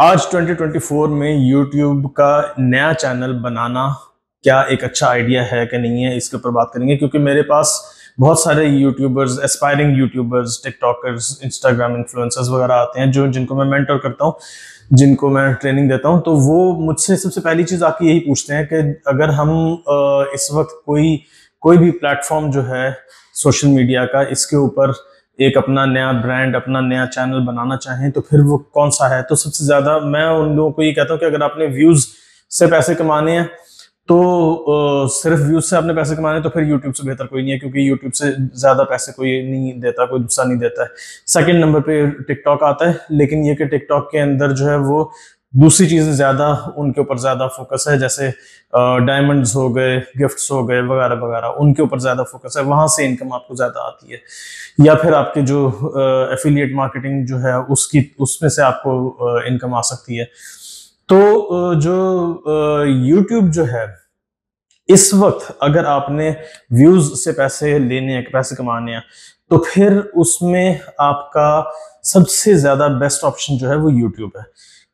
आज 2024 में YouTube का नया चैनल बनाना क्या एक अच्छा आइडिया है कि नहीं है इसके ऊपर बात करेंगे क्योंकि मेरे पास बहुत सारे YouTubers aspiring YouTubers TikTokers Instagram influencers वगैरह आते हैं जो जिनको मैं मेंटर करता हूँ जिनको मैं ट्रेनिंग देता हूँ तो वो मुझसे सबसे पहली चीज़ आके यही पूछते हैं कि अगर हम इस वक्त कोई कोई भी प्लेटफॉर्म जो है सोशल मीडिया का इसके ऊपर एक अपना नया ब्रांड अपना नया चैनल बनाना चाहें तो फिर वो कौन सा है तो सबसे ज़्यादा मैं उन लोगों को ये कहता हूँ कि अगर आपने व्यूज़ से पैसे कमाने हैं तो सिर्फ व्यूज से आपने पैसे कमाने तो फिर यूट्यूब से बेहतर कोई नहीं है क्योंकि यूट्यूब से ज़्यादा पैसे कोई नहीं देता कोई दूसरा नहीं देता है सेकेंड नंबर पे टिकटॉक आता है लेकिन ये कि टिकटॉक के अंदर जो है वो दूसरी चीज़ें ज़्यादा उनके ऊपर ज़्यादा फोकस है जैसे डायमंड्स हो गए गिफ्ट्स हो गए वगैरह वगैरह उनके ऊपर ज़्यादा फोकस है वहाँ से इनकम आपको ज़्यादा आती है या फिर आपके जो एफिलिएट मार्केटिंग जो है उसकी उसमें से आपको इनकम आ सकती है तो जो यूट्यूब जो है इस वक्त अगर आपने व्यूज से पैसे लेने हैं पैसे कमाने हैं तो फिर उसमें आपका सबसे ज़्यादा बेस्ट ऑप्शन जो है वो यूट्यूब है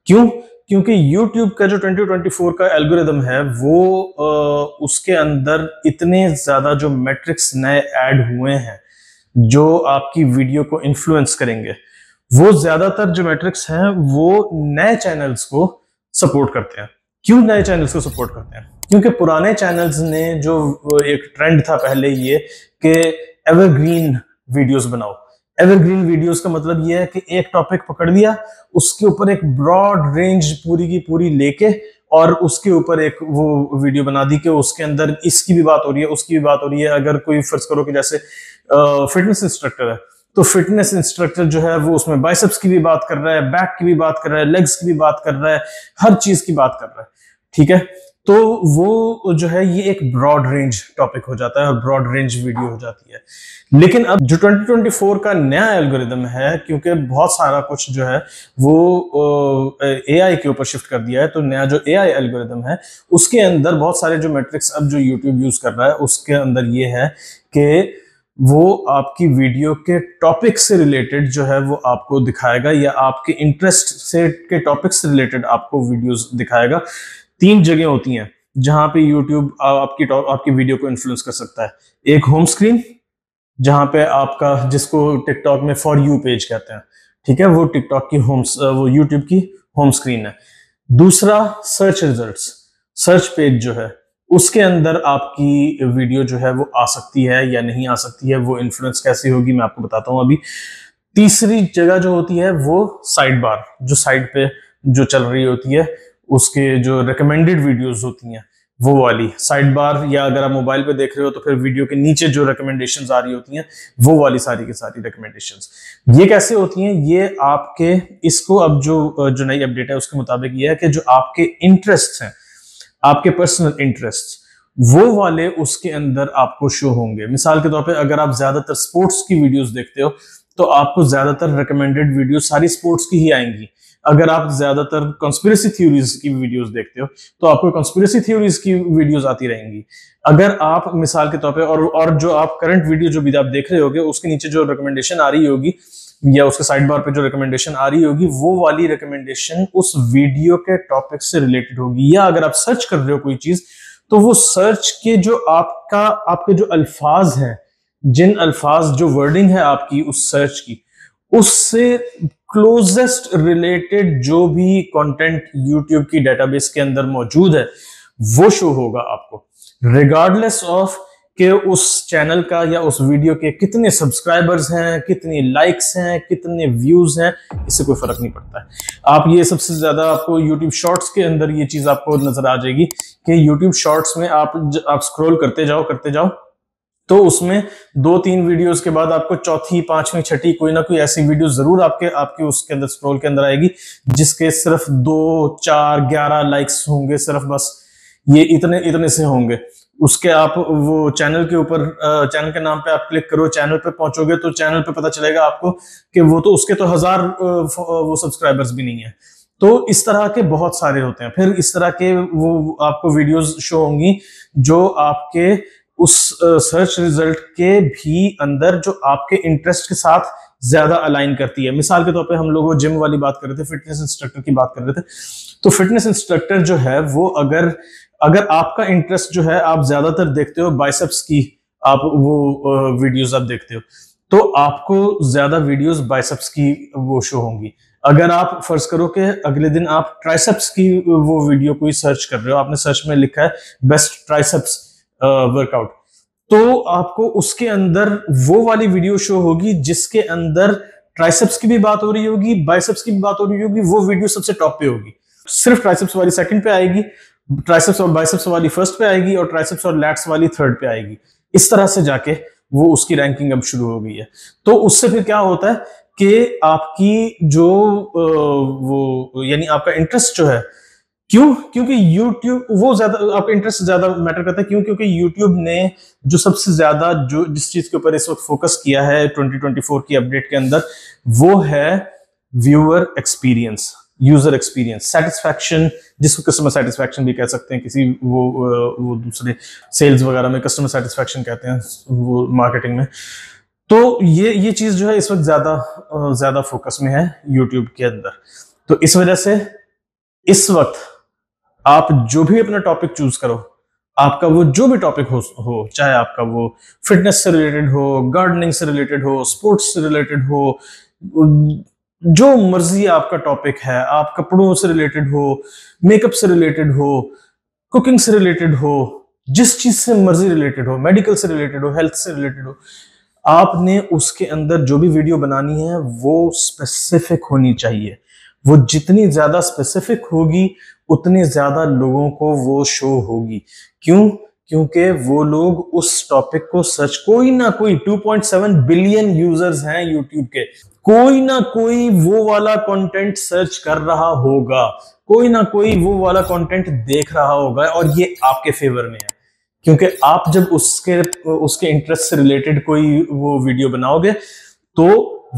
क्यों क्योंकि YouTube का जो 2024 का एल्गोरिदम है वो आ, उसके अंदर इतने ज़्यादा जो मैट्रिक्स नए ऐड हुए हैं जो आपकी वीडियो को इन्फ्लुएंस करेंगे वो ज़्यादातर जो मैट्रिक्स हैं वो नए चैनल्स को सपोर्ट करते हैं क्यों नए चैनल्स को सपोर्ट करते हैं क्योंकि पुराने चैनल्स ने जो एक ट्रेंड था पहले ये कि एवरग्रीन वीडियोस बनाओ एवरग्रीन वीडियोस का मतलब ये है कि एक टॉपिक पकड़ लिया उसके ऊपर एक ब्रॉड रेंज पूरी की पूरी लेके और उसके ऊपर एक वो वीडियो बना दी कि उसके अंदर इसकी भी बात हो रही है उसकी भी बात हो रही है अगर कोई फर्ज करो कि जैसे फिटनेस इंस्ट्रक्टर है तो फिटनेस इंस्ट्रक्टर जो है वो उसमें बाइसेप्स की भी बात कर रहा है बैक की भी बात कर रहा है लेग्स की भी बात कर रहा है हर चीज की बात कर रहा है ठीक है तो वो जो है ये एक ब्रॉड रेंज टॉपिक हो जाता है और ब्रॉड रेंज वीडियो हो जाती है लेकिन अब जो 2024 का नया एल्गोरिदम है क्योंकि बहुत सारा कुछ जो है वो एआई के ऊपर शिफ्ट कर दिया है तो नया जो एआई एल्गोरिदम है उसके अंदर बहुत सारे जो मेट्रिक्स अब जो यूट्यूब यूज कर रहा है उसके अंदर ये है कि वो आपकी वीडियो के टॉपिक से रिलेटेड जो है वो आपको दिखाएगा या आपके इंटरेस्ट से के टॉपिक से रिलेटेड आपको वीडियोस दिखाएगा तीन जगह होती हैं जहां पे यूट्यूब आपकी आपकी वीडियो को इन्फ्लुएंस कर सकता है एक होम स्क्रीन जहां पे आपका जिसको टिकटॉक में फॉर यू पेज कहते हैं ठीक है वो टिकटॉक की होम वो यूट्यूब की होम स्क्रीन है दूसरा सर्च रिजल्ट सर्च पेज जो है उसके अंदर आपकी वीडियो जो है वो आ सकती है या नहीं आ सकती है वो इन्फ्लुएंस कैसी होगी मैं आपको बताता हूँ अभी तीसरी जगह जो होती है वो साइड बार जो साइड पे जो चल रही होती है उसके जो रिकमेंडेड वीडियोस होती हैं वो वाली साइड बार या अगर आप मोबाइल पे देख रहे हो तो फिर वीडियो के नीचे जो रिकमेंडेशंस आ रही होती हैं वो वाली सारी की सारी रिकमेंडेशंस ये कैसे होती हैं ये आपके इसको अब जो जो नई अपडेट है उसके मुताबिक ये है कि जो आपके इंटरेस्ट हैं आपके पर्सनल इंटरेस्ट वो वाले उसके अंदर आपको शो होंगे मिसाल के तौर पर अगर आप ज्यादातर स्पोर्ट्स की वीडियोज देखते हो तो आपको ज्यादातर रिकमेंडेड वीडियो सारी स्पोर्ट्स की ही आएंगी अगर आप ज्यादातर कॉन्स्पिरसी थ्योरीज की वीडियोस देखते हो तो आपको कॉन्स्पिरसी थ्योरीज की वीडियोस आती रहेंगी अगर आप मिसाल के तौर पे और और जो आप करंट वीडियो जो भी आप देख रहे होगे उसके नीचे जो रिकमेंडेशन आ रही होगी या उसके साइड बार पे जो रिकमेंडेशन आ रही होगी वो वाली रिकमेंडेशन उस वीडियो के टॉपिक से रिलेटेड होगी या अगर आप सर्च कर रहे हो कोई चीज तो वो सर्च के जो आपका आपके जो अल्फाज हैं जिन अल्फाज जो वर्डिंग है आपकी उस सर्च की उससे क्लोजेस्ट रिलेटेड जो भी कंटेंट यूट्यूब की डेटाबेस के अंदर मौजूद है वो शो होगा आपको रिगार्डलेस ऑफ के उस चैनल का या उस वीडियो के कितने सब्सक्राइबर्स हैं कितनी लाइक्स हैं कितने व्यूज हैं इससे कोई फर्क नहीं पड़ता है आप ये सबसे ज्यादा आपको यूट्यूब शॉर्ट्स के अंदर ये चीज आपको नजर आ जाएगी कि यूट्यूब शॉर्ट्स में आप आप स्क्रॉल करते जाओ करते जाओ तो उसमें दो तीन वीडियोस के बाद आपको चौथी पांचवी छठी कोई ना कोई ऐसी वीडियो जरूर आपके आपके उसके अंदर स्क्रॉल के अंदर आएगी जिसके सिर्फ दो चार ग्यारह लाइक्स होंगे सिर्फ बस ये इतने इतने से होंगे उसके आप वो चैनल के ऊपर चैनल के नाम पे आप क्लिक करो चैनल पे पहुंचोगे तो चैनल पे पता चलेगा आपको कि वो तो उसके तो हजार वो सब्सक्राइबर्स भी नहीं है तो इस तरह के बहुत सारे होते हैं फिर इस तरह के वो आपको वीडियोस शो होंगी जो आपके उस सर्च रिजल्ट के भी अंदर जो आपके इंटरेस्ट के साथ ज्यादा अलाइन करती है मिसाल के तौर पे हम लोग जिम वाली बात कर रहे थे फिटनेस इंस्ट्रक्टर की बात कर रहे थे तो फिटनेस इंस्ट्रक्टर जो है वो अगर अगर आपका इंटरेस्ट जो है आप ज्यादातर देखते हो बाइसेप्स की आप वो वीडियोस आप देखते हो तो आपको ज्यादा वीडियोस बाइसेप्स की वो शो होंगी अगर आप फर्ज करो कि अगले दिन आप ट्राइसेप्स की वो वीडियो कोई सर्च कर रहे हो आपने सर्च में लिखा है बेस्ट ट्राइसेप्स वर्कआउट तो आपको उसके अंदर वो वाली वीडियो शो होगी जिसके अंदर ट्राइसेप्स की भी बात हो रही होगी बाइसेप्स की भी बात हो रही होगी वो वीडियो सबसे टॉप पे होगी सिर्फ ट्राइसेप्स वाली सेकंड पे आएगी ट्राइसेप्स और बाइसेप्स वाली फर्स्ट पे आएगी और ट्राइसेप्स और लैट्स वाली थर्ड पे आएगी इस तरह से जाके वो उसकी रैंकिंग अब शुरू हो गई है तो उससे फिर क्या होता है कि आपकी जो वो यानी आपका इंटरेस्ट जो है क्यों क्योंकि YouTube वो ज्यादा आपका इंटरेस्ट ज्यादा मैटर करता है क्यों क्योंकि YouTube ने जो सबसे ज्यादा जो जिस चीज के ऊपर इस वक्त फोकस किया है 2024 की अपडेट के अंदर वो है viewer experience user experience satisfaction जिसको कस्टमर सेटिस्फैक्शन भी कह सकते हैं किसी वो वो दूसरे सेल्स वगैरह में कस्टमर सेटिस्फैक्शन कहते हैं वो मार्केटिंग में तो ये ये चीज जो है इस वक्त ज्यादा ज्यादा फोकस में है यूट्यूब के अंदर तो इस वजह से इस वक्त आप जो भी अपना टॉपिक चूज करो आपका वो जो भी टॉपिक हो, हो चाहे आपका वो फिटनेस से रिलेटेड हो गार्डनिंग से रिलेटेड हो स्पोर्ट्स से रिलेटेड हो जो मर्जी आपका टॉपिक है आप कपड़ों से रिलेटेड हो मेकअप से रिलेटेड हो कुकिंग से रिलेटेड हो जिस चीज से मर्जी रिलेटेड हो मेडिकल से रिलेटेड हो हेल्थ से रिलेटेड हो आपने उसके अंदर जो भी वीडियो बनानी है वो स्पेसिफिक होनी चाहिए वो जितनी ज्यादा स्पेसिफिक होगी उतने ज़्यादा लोगों को वो शो होगी क्यों क्योंकि वो लोग उस टॉपिक को सर्च कोई ना कोई 2.7 बिलियन यूजर्स हैं यूट्यूब के कोई ना कोई वो वाला कंटेंट सर्च कर रहा होगा कोई ना कोई वो वाला कंटेंट देख रहा होगा और ये आपके फेवर में है क्योंकि आप जब उसके उसके इंटरेस्ट से रिलेटेड कोई वो वीडियो बनाओगे तो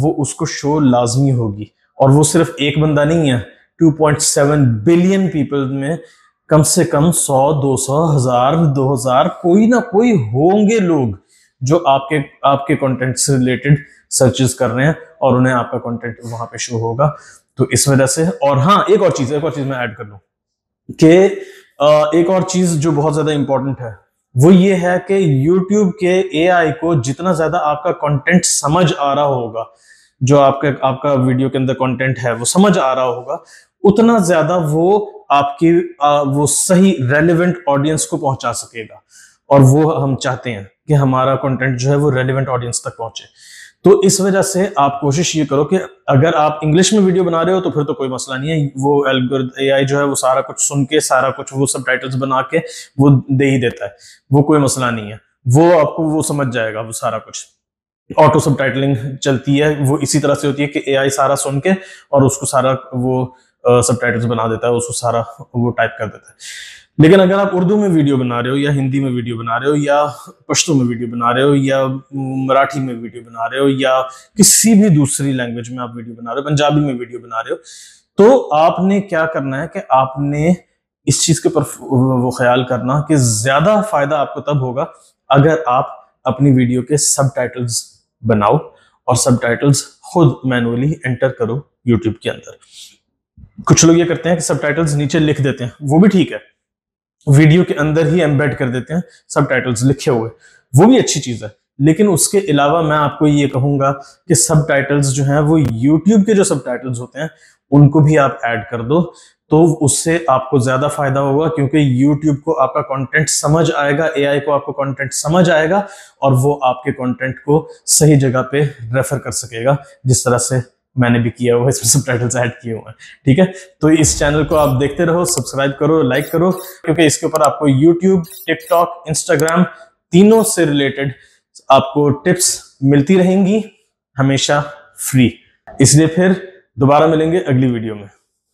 वो उसको शो लाजमी होगी और वो सिर्फ एक बंदा नहीं है 2.7 बिलियन पीपल में कम से कम 100 200 हजार 2000 कोई ना कोई होंगे लोग जो आपके आपके कंटेंट से रिलेटेड सर्चेस कर रहे हैं और उन्हें आपका कंटेंट वहां पे शो होगा तो इस वजह से और हाँ एक और चीज एक और चीज मैं ऐड कर लू कि एक और चीज जो बहुत ज्यादा इंपॉर्टेंट है वो ये है कि YouTube के AI को जितना ज्यादा आपका कंटेंट समझ आ रहा होगा जो आपका आपका वीडियो के अंदर कंटेंट है वो समझ आ रहा होगा उतना ज्यादा वो आपकी आ, वो सही रेलिवेंट ऑडियंस को पहुंचा सकेगा और वो हम चाहते हैं कि हमारा कंटेंट जो है वो रेलिवेंट ऑडियंस तक पहुंचे तो इस वजह से आप कोशिश ये करो कि अगर आप इंग्लिश में वीडियो बना रहे हो तो फिर तो कोई मसला नहीं है वो एलगोर्द एआई जो है वो सारा कुछ सुन के सारा कुछ वो सब टाइटल्स बना के वो दे ही देता है वो कोई मसला नहीं है वो आपको वो समझ जाएगा वो सारा कुछ ऑटो सब टाइटलिंग चलती है वो इसी तरह से होती है कि एआई सारा सुन के और उसको सारा वो सब टाइटल्स बना देता है उसको सारा वो टाइप कर देता है लेकिन अगर आप उर्दू में वीडियो बना रहे हो या हिंदी में वीडियो बना रहे हो या पश्तो में वीडियो बना रहे हो या मराठी में वीडियो बना रहे हो या किसी भी दूसरी लैंग्वेज में आप वीडियो बना रहे हो पंजाबी में वीडियो बना रहे हो तो आपने क्या करना है कि आपने इस चीज के ऊपर वो ख्याल करना कि ज्यादा फायदा आपको तब होगा अगर आप अपनी वीडियो के सब टाइटल्स बनाओ और सब खुद मैनुअली एंटर करो यूट्यूब के अंदर कुछ लोग ये करते हैं कि सब नीचे लिख देते हैं वो भी ठीक है वीडियो के अंदर ही एम्बेड कर देते हैं सब लिखे हुए वो भी अच्छी चीज़ है लेकिन उसके अलावा मैं आपको ये कहूंगा कि सब जो हैं वो यूट्यूब के जो सब होते हैं उनको भी आप ऐड कर दो तो उससे आपको ज़्यादा फायदा होगा क्योंकि YouTube को आपका कंटेंट समझ आएगा AI को आपको कंटेंट समझ आएगा और वो आपके कंटेंट को सही जगह पे रेफर कर सकेगा जिस तरह से मैंने भी किया हुआ है इसमें सब टाइटल्स ऐड किए हुए हैं ठीक है तो इस चैनल को आप देखते रहो सब्सक्राइब करो लाइक करो क्योंकि इसके ऊपर आपको यूट्यूब टिकटॉक इंस्टाग्राम तीनों से रिलेटेड आपको टिप्स मिलती रहेंगी हमेशा फ्री इसलिए फिर दोबारा मिलेंगे अगली वीडियो में